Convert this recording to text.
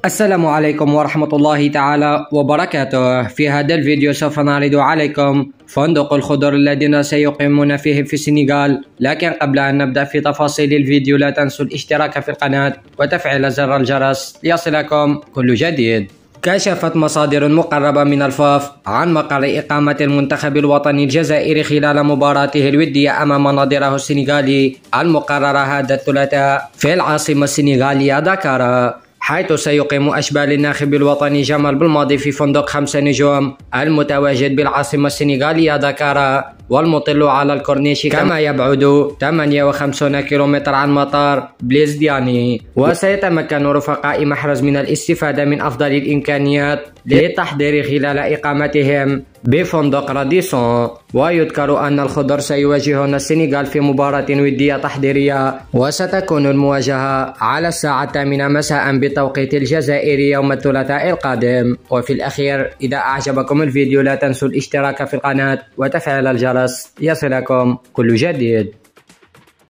السلام عليكم ورحمة الله تعالى وبركاته في هذا الفيديو سوف نعرض عليكم فندق الخضر الذين سيقيمون فيه في السنغال لكن قبل أن نبدأ في تفاصيل الفيديو لا تنسوا الاشتراك في القناة وتفعيل زر الجرس ليصلكم كل جديد كشفت مصادر مقربة من الفاف عن مقر إقامة المنتخب الوطني الجزائري خلال مباراته الودية أمام نظيره السنغالي المقررة هذا الثلاثاء في العاصمة السنغالية دكارا حيث سيقيم أشبال الناخب الوطني جمال بالماضي في فندق خمسة نجوم المتواجد بالعاصمة السنغالية دكارا والمطل على الكورنيش كما يبعد 58 كيلومتر عن مطار بليزدياني وسيتمكن رفقاء محرز من الاستفادة من أفضل الإمكانيات للتحضير خلال إقامتهم بفندق راديسون ويذكر أن الخضر سيواجهون السنغال في مباراة ودية تحضيرية وستكون المواجهة على الساعة الثامنة مساء بالتوقيت الجزائري يوم الثلاثاء القادم وفي الأخير إذا أعجبكم الفيديو لا تنسوا الاشتراك في القناة وتفعيل الجرس بودكاست يصلكم كل جديد